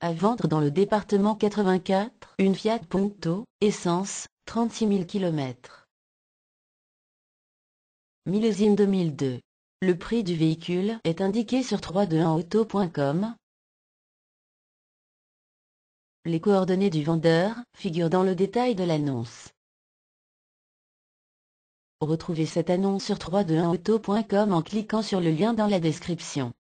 À vendre dans le département 84, une Fiat Punto, essence, 36 000 km. Millésime 2002. Le prix du véhicule est indiqué sur 321auto.com. Les coordonnées du vendeur figurent dans le détail de l'annonce. Retrouvez cette annonce sur 321auto.com en cliquant sur le lien dans la description.